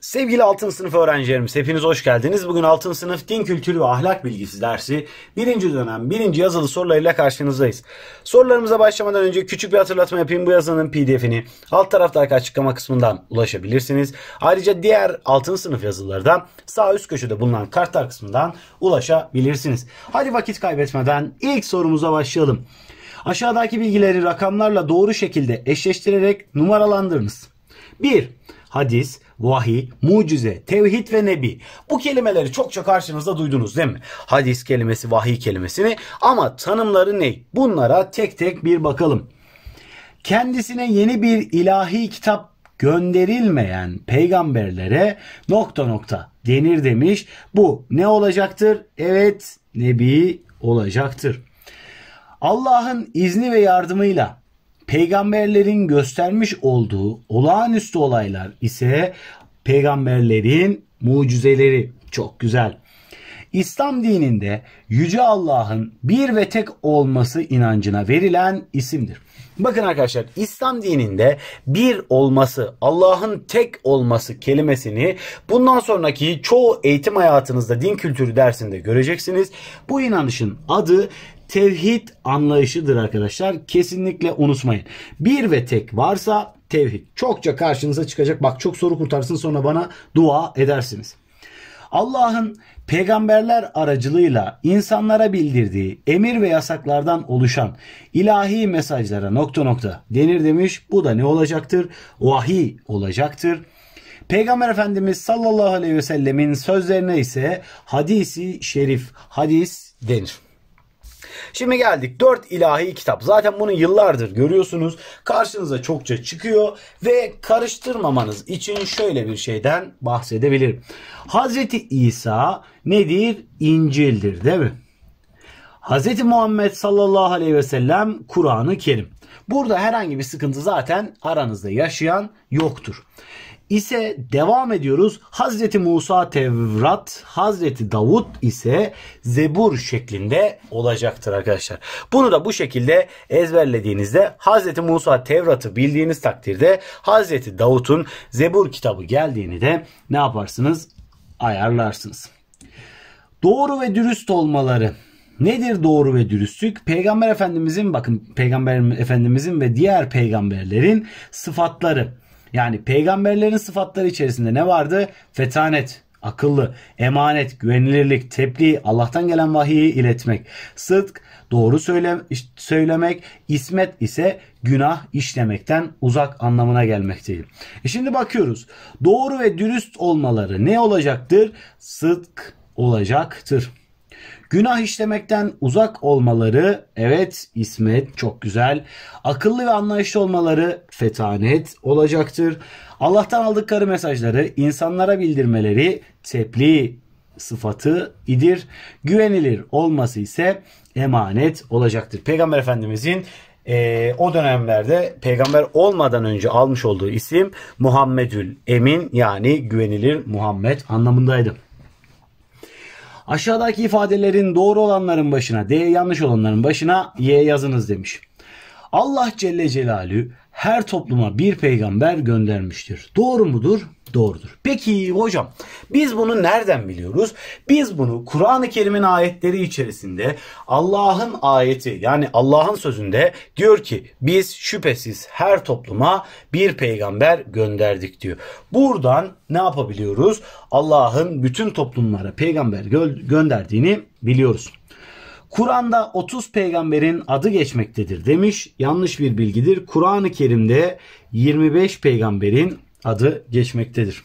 Sevgili 6. sınıf öğrencilerimiz hepiniz hoş geldiniz. Bugün 6. sınıf din kültürü ve ahlak bilgisi dersi 1. dönem 1. yazılı sorularıyla karşınızdayız. Sorularımıza başlamadan önce küçük bir hatırlatma yapayım. Bu yazının pdf'ini alt taraftaki açıklama kısmından ulaşabilirsiniz. Ayrıca diğer 6. sınıf yazıları da sağ üst köşede bulunan kartlar kısmından ulaşabilirsiniz. Hadi vakit kaybetmeden ilk sorumuza başlayalım. Aşağıdaki bilgileri rakamlarla doğru şekilde eşleştirerek numaralandırınız. 1. Hadis, vahiy, mucize, tevhid ve nebi. Bu kelimeleri çokça karşınızda duydunuz değil mi? Hadis kelimesi, vahiy kelimesini ama tanımları ne? Bunlara tek tek bir bakalım. Kendisine yeni bir ilahi kitap gönderilmeyen peygamberlere nokta nokta denir demiş. Bu ne olacaktır? Evet, nebi olacaktır. Allah'ın izni ve yardımıyla peygamberlerin göstermiş olduğu olağanüstü olaylar ise peygamberlerin mucizeleri. Çok güzel. İslam dininde Yüce Allah'ın bir ve tek olması inancına verilen isimdir. Bakın arkadaşlar İslam dininde bir olması, Allah'ın tek olması kelimesini bundan sonraki çoğu eğitim hayatınızda din kültürü dersinde göreceksiniz. Bu inanışın adı tevhid anlayışıdır arkadaşlar. Kesinlikle unutmayın. Bir ve tek varsa tevhid. Çokça karşınıza çıkacak. Bak çok soru kurtarsın sonra bana dua edersiniz. Allah'ın peygamberler aracılığıyla insanlara bildirdiği emir ve yasaklardan oluşan ilahi mesajlara nokta nokta denir demiş. Bu da ne olacaktır? Vahiy olacaktır. Peygamber Efendimiz sallallahu aleyhi ve sellemin sözlerine ise hadisi şerif, hadis denir. Şimdi geldik 4 ilahi kitap. Zaten bunu yıllardır görüyorsunuz. Karşınıza çokça çıkıyor ve karıştırmamanız için şöyle bir şeyden bahsedebilirim. Hazreti İsa nedir? İncil'dir değil mi? Hazreti Muhammed sallallahu aleyhi ve sellem Kur'an-ı Kerim. Burada herhangi bir sıkıntı zaten aranızda yaşayan yoktur ise devam ediyoruz. Hazreti Musa Tevrat, Hazreti Davut ise Zebur şeklinde olacaktır arkadaşlar. Bunu da bu şekilde ezberlediğinizde Hazreti Musa Tevrat'ı bildiğiniz takdirde Hazreti Davut'un Zebur kitabı geldiğini de ne yaparsınız? Ayarlarsınız. Doğru ve dürüst olmaları. Nedir doğru ve dürüstlük? Peygamber Efendimizin bakın Peygamber Efendimizin ve diğer peygamberlerin sıfatları. Yani peygamberlerin sıfatları içerisinde ne vardı? Fetanet, akıllı, emanet, güvenilirlik, tebliğ, Allah'tan gelen vahiyi iletmek, sıdk, doğru söyle, söylemek, ismet ise günah işlemekten uzak anlamına gelmektedir. E şimdi bakıyoruz. Doğru ve dürüst olmaları ne olacaktır? Sıdk olacaktır. Günah işlemekten uzak olmaları, evet ismet çok güzel. Akıllı ve anlayışlı olmaları fetanet olacaktır. Allah'tan aldıkları mesajları insanlara bildirmeleri tepli sıfatı idir. Güvenilir olması ise emanet olacaktır. Peygamber Efendimizin e, o dönemlerde peygamber olmadan önce almış olduğu isim Muhammedül Emin yani güvenilir Muhammed anlamındaydı. Aşağıdaki ifadelerin doğru olanların başına D, yanlış olanların başına Y yazınız demiş. Allah Celle Celalü her topluma bir peygamber göndermiştir. Doğru mudur? doğrudur. Peki hocam biz bunu nereden biliyoruz? Biz bunu Kur'an-ı Kerim'in ayetleri içerisinde Allah'ın ayeti yani Allah'ın sözünde diyor ki biz şüphesiz her topluma bir peygamber gönderdik diyor. Buradan ne yapabiliyoruz? Allah'ın bütün toplumlara peygamber gö- gönderdiğini biliyoruz. Kur'an'da 30 peygamberin adı geçmektedir demiş. Yanlış bir bilgidir. Kur'an-ı Kerim'de 25 peygamberin adı geçmektedir.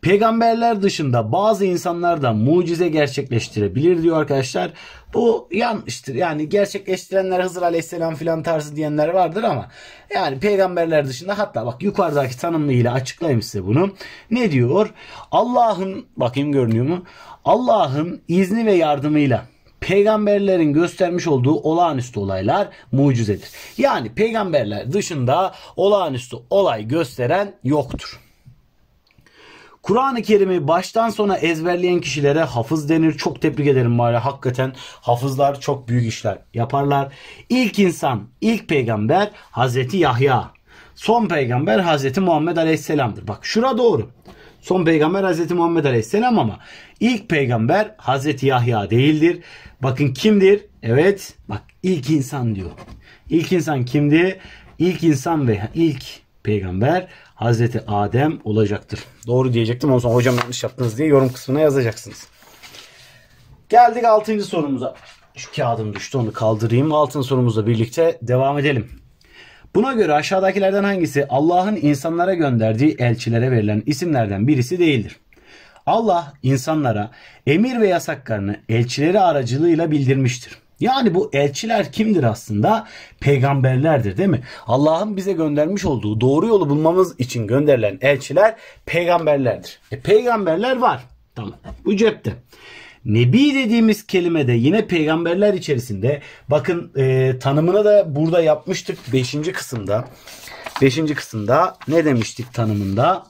Peygamberler dışında bazı insanlar da mucize gerçekleştirebilir diyor arkadaşlar. Bu yanlıştır. Yani gerçekleştirenler Hızır Aleyhisselam filan tarzı diyenler vardır ama yani peygamberler dışında hatta bak yukarıdaki tanımıyla açıklayayım size bunu. Ne diyor? Allah'ın bakayım görünüyor mu? Allah'ın izni ve yardımıyla peygamberlerin göstermiş olduğu olağanüstü olaylar mucizedir. Yani peygamberler dışında olağanüstü olay gösteren yoktur. Kur'an-ı Kerim'i baştan sona ezberleyen kişilere hafız denir. Çok tebrik ederim bari hakikaten hafızlar çok büyük işler yaparlar. İlk insan, ilk peygamber Hazreti Yahya. Son peygamber Hazreti Muhammed Aleyhisselam'dır. Bak şura doğru. Son peygamber Hazreti Muhammed Aleyhisselam ama ilk peygamber Hazreti Yahya değildir. Bakın kimdir? Evet bak ilk insan diyor. İlk insan kimdi? İlk insan ve ilk peygamber Hazreti Adem olacaktır. Doğru diyecektim. Ondan sonra hocam yanlış yaptınız diye yorum kısmına yazacaksınız. Geldik 6. sorumuza. Şu kağıdım düştü onu kaldırayım. 6. sorumuzla birlikte devam edelim. Buna göre aşağıdakilerden hangisi Allah'ın insanlara gönderdiği elçilere verilen isimlerden birisi değildir? Allah insanlara emir ve yasaklarını elçileri aracılığıyla bildirmiştir. Yani bu elçiler kimdir aslında? Peygamberlerdir değil mi? Allah'ın bize göndermiş olduğu doğru yolu bulmamız için gönderilen elçiler peygamberlerdir. E, peygamberler var. Tamam. Bu cepte. Nebi dediğimiz kelime de yine peygamberler içerisinde bakın e, tanımını da burada yapmıştık 5. kısımda. 5. kısımda ne demiştik tanımında?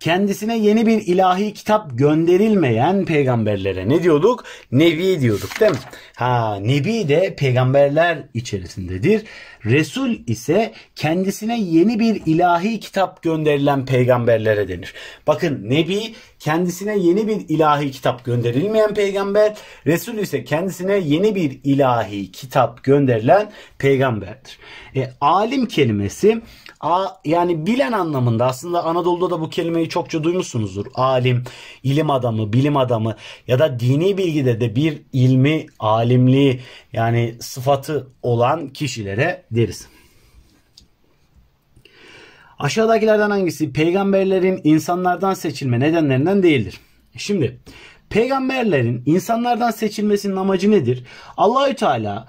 Kendisine yeni bir ilahi kitap gönderilmeyen peygamberlere ne diyorduk? Nebi diyorduk değil mi? Ha nebi de peygamberler içerisindedir. Resul ise kendisine yeni bir ilahi kitap gönderilen peygamberlere denir. Bakın Nebi kendisine yeni bir ilahi kitap gönderilmeyen peygamber, Resul ise kendisine yeni bir ilahi kitap gönderilen peygamberdir. E, alim kelimesi a, yani bilen anlamında aslında Anadolu'da da bu kelimeyi çokça duymuşsunuzdur. Alim, ilim adamı, bilim adamı ya da dini bilgide de bir ilmi, alimliği yani sıfatı olan kişilere deriz. Aşağıdakilerden hangisi peygamberlerin insanlardan seçilme nedenlerinden değildir? Şimdi peygamberlerin insanlardan seçilmesinin amacı nedir? Allahü Teala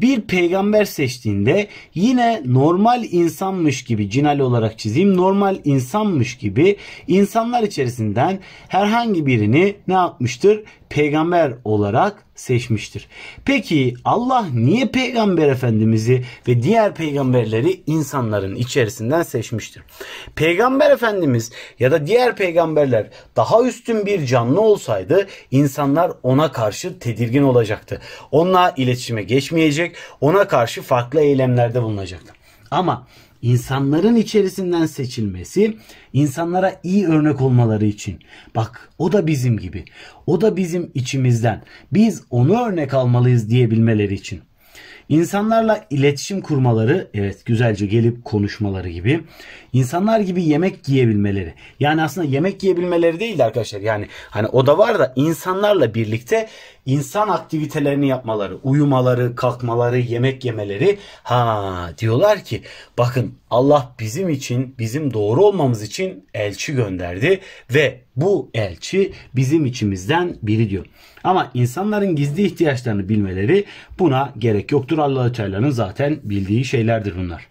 bir peygamber seçtiğinde yine normal insanmış gibi cinal olarak çizeyim normal insanmış gibi insanlar içerisinden herhangi birini ne yapmıştır? peygamber olarak seçmiştir. Peki Allah niye peygamber efendimizi ve diğer peygamberleri insanların içerisinden seçmiştir? Peygamber efendimiz ya da diğer peygamberler daha üstün bir canlı olsaydı insanlar ona karşı tedirgin olacaktı. Onunla iletişime geçmeyecek, ona karşı farklı eylemlerde bulunacaktı. Ama insanların içerisinden seçilmesi, insanlara iyi örnek olmaları için. Bak o da bizim gibi. O da bizim içimizden. Biz onu örnek almalıyız diyebilmeleri için. İnsanlarla iletişim kurmaları, evet güzelce gelip konuşmaları gibi. İnsanlar gibi yemek giyebilmeleri. Yani aslında yemek giyebilmeleri değil arkadaşlar. Yani hani o da var da insanlarla birlikte insan aktivitelerini yapmaları, uyumaları, kalkmaları, yemek yemeleri ha diyorlar ki bakın Allah bizim için, bizim doğru olmamız için elçi gönderdi ve bu elçi bizim içimizden biri diyor. Ama insanların gizli ihtiyaçlarını bilmeleri buna gerek yoktur. Allahü Teala'nın zaten bildiği şeylerdir bunlar.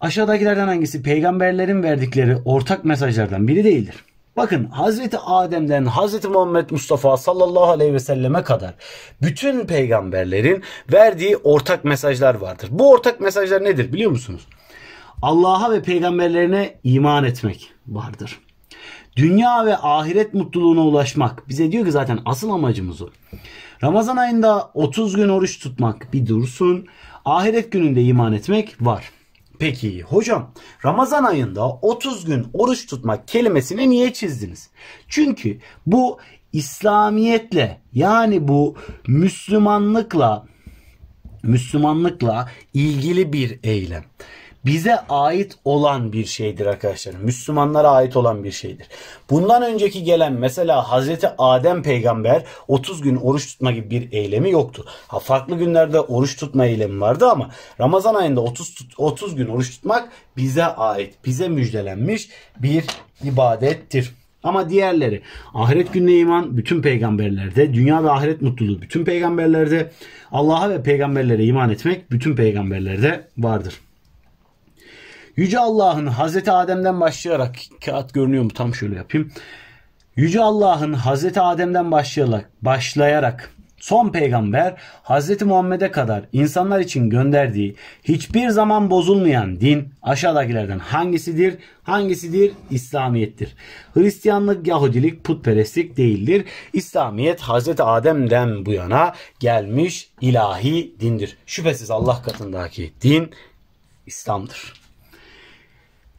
Aşağıdakilerden hangisi peygamberlerin verdikleri ortak mesajlardan biri değildir? Bakın Hazreti Adem'den Hazreti Muhammed Mustafa sallallahu aleyhi ve selleme kadar bütün peygamberlerin verdiği ortak mesajlar vardır. Bu ortak mesajlar nedir biliyor musunuz? Allah'a ve peygamberlerine iman etmek vardır. Dünya ve ahiret mutluluğuna ulaşmak. Bize diyor ki zaten asıl amacımız o. Ramazan ayında 30 gün oruç tutmak bir dursun. Ahiret gününde iman etmek var. Peki hocam Ramazan ayında 30 gün oruç tutmak kelimesini niye çizdiniz? Çünkü bu İslamiyetle yani bu Müslümanlıkla Müslümanlıkla ilgili bir eylem bize ait olan bir şeydir arkadaşlar. Müslümanlara ait olan bir şeydir. Bundan önceki gelen mesela Hazreti Adem peygamber 30 gün oruç tutma gibi bir eylemi yoktu. Ha, farklı günlerde oruç tutma eylemi vardı ama Ramazan ayında 30, 30 gün oruç tutmak bize ait, bize müjdelenmiş bir ibadettir. Ama diğerleri ahiret gününe iman bütün peygamberlerde, dünya ve ahiret mutluluğu bütün peygamberlerde, Allah'a ve peygamberlere iman etmek bütün peygamberlerde vardır. Yüce Allah'ın Hazreti Adem'den başlayarak kağıt görünüyor mu? Tam şöyle yapayım. Yüce Allah'ın Hazreti Adem'den başlayarak başlayarak son peygamber Hazreti Muhammed'e kadar insanlar için gönderdiği hiçbir zaman bozulmayan din aşağıdakilerden hangisidir? Hangisidir? İslamiyettir. Hristiyanlık, Yahudilik, putperestlik değildir. İslamiyet Hazreti Adem'den bu yana gelmiş ilahi dindir. Şüphesiz Allah katındaki din İslam'dır.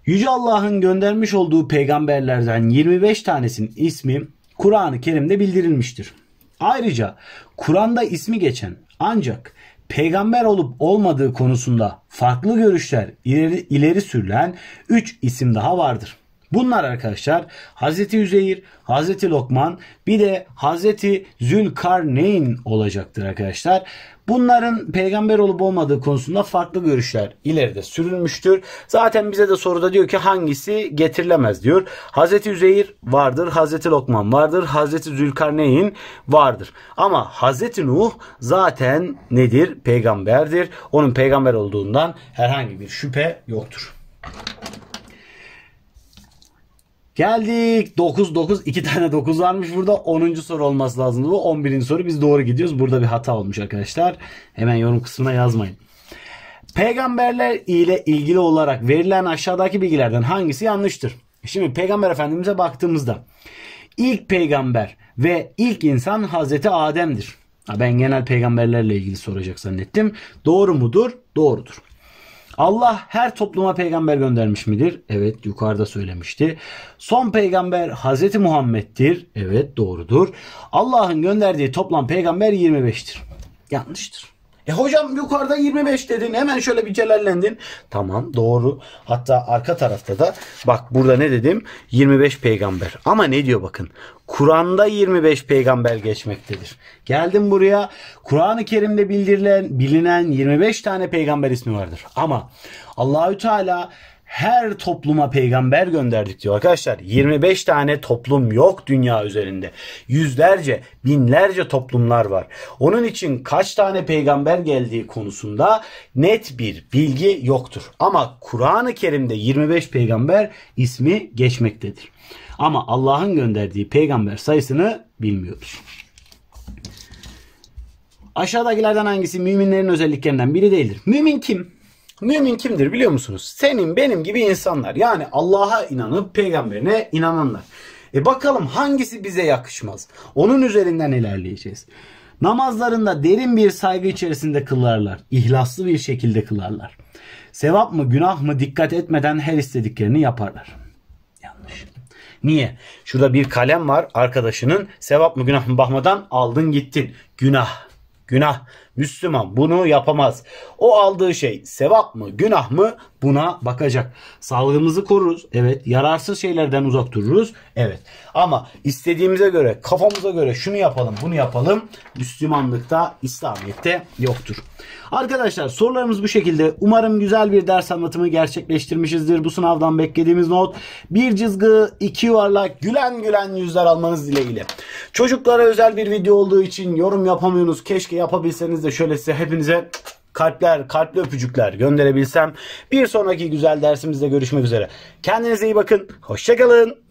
Yüce Allah'ın göndermiş olduğu peygamberlerden 25 tanesinin ismi Kur'an-ı Kerim'de bildirilmiştir. Ayrıca Kur'an'da ismi geçen ancak peygamber olup olmadığı konusunda farklı görüşler ileri, ileri sürülen 3 isim daha vardır. Bunlar arkadaşlar Hazreti Üzeyir, Hazreti Lokman bir de Hazreti Zülkarneyn olacaktır arkadaşlar. Bunların peygamber olup olmadığı konusunda farklı görüşler ileride sürülmüştür. Zaten bize de soruda diyor ki hangisi getirilemez diyor. Hazreti Üzeyir vardır, Hazreti Lokman vardır, Hazreti Zülkarneyn vardır. Ama Hazreti Nuh zaten nedir? Peygamberdir. Onun peygamber olduğundan herhangi bir şüphe yoktur. Geldik 9 9 2 tane 9 varmış burada 10. soru olması lazım bu 11. soru biz doğru gidiyoruz burada bir hata olmuş arkadaşlar hemen yorum kısmına yazmayın. Peygamberler ile ilgili olarak verilen aşağıdaki bilgilerden hangisi yanlıştır? Şimdi peygamber efendimize baktığımızda ilk peygamber ve ilk insan Hazreti Adem'dir. Ben genel peygamberlerle ilgili soracak zannettim. Doğru mudur? Doğrudur. Allah her topluma peygamber göndermiş midir? Evet yukarıda söylemişti. Son peygamber Hazreti Muhammed'dir. Evet doğrudur. Allah'ın gönderdiği toplam peygamber 25'tir. Yanlıştır. E hocam yukarıda 25 dedin. Hemen şöyle bir celallendin. Tamam doğru. Hatta arka tarafta da bak burada ne dedim? 25 peygamber. Ama ne diyor bakın. Kur'an'da 25 peygamber geçmektedir. Geldim buraya. Kur'an-ı Kerim'de bildirilen, bilinen 25 tane peygamber ismi vardır. Ama Allahü Teala her topluma peygamber gönderdik diyor arkadaşlar. 25 tane toplum yok dünya üzerinde. Yüzlerce, binlerce toplumlar var. Onun için kaç tane peygamber geldiği konusunda net bir bilgi yoktur. Ama Kur'an-ı Kerim'de 25 peygamber ismi geçmektedir. Ama Allah'ın gönderdiği peygamber sayısını bilmiyoruz. Aşağıdakilerden hangisi müminlerin özelliklerinden biri değildir? Mümin kim? Mümin kimdir biliyor musunuz? Senin benim gibi insanlar. Yani Allah'a inanıp peygamberine inananlar. E bakalım hangisi bize yakışmaz? Onun üzerinden ilerleyeceğiz. Namazlarında derin bir saygı içerisinde kılarlar. İhlaslı bir şekilde kılarlar. Sevap mı günah mı dikkat etmeden her istediklerini yaparlar. Yanlış. Niye? Şurada bir kalem var arkadaşının sevap mı günah mı bakmadan aldın gittin. Günah. Günah. Müslüman bunu yapamaz. O aldığı şey sevap mı, günah mı? buna bakacak. Sağlığımızı koruruz. Evet. Yararsız şeylerden uzak dururuz. Evet. Ama istediğimize göre, kafamıza göre şunu yapalım, bunu yapalım. Müslümanlıkta, İslamiyet'te yoktur. Arkadaşlar sorularımız bu şekilde. Umarım güzel bir ders anlatımı gerçekleştirmişizdir. Bu sınavdan beklediğimiz not bir cızgı, iki yuvarlak, gülen gülen yüzler almanız dileğiyle. Çocuklara özel bir video olduğu için yorum yapamıyorsunuz. Keşke yapabilseniz de şöyle size hepinize kalpler, kalpli öpücükler gönderebilsem. Bir sonraki güzel dersimizde görüşmek üzere. Kendinize iyi bakın. Hoşçakalın.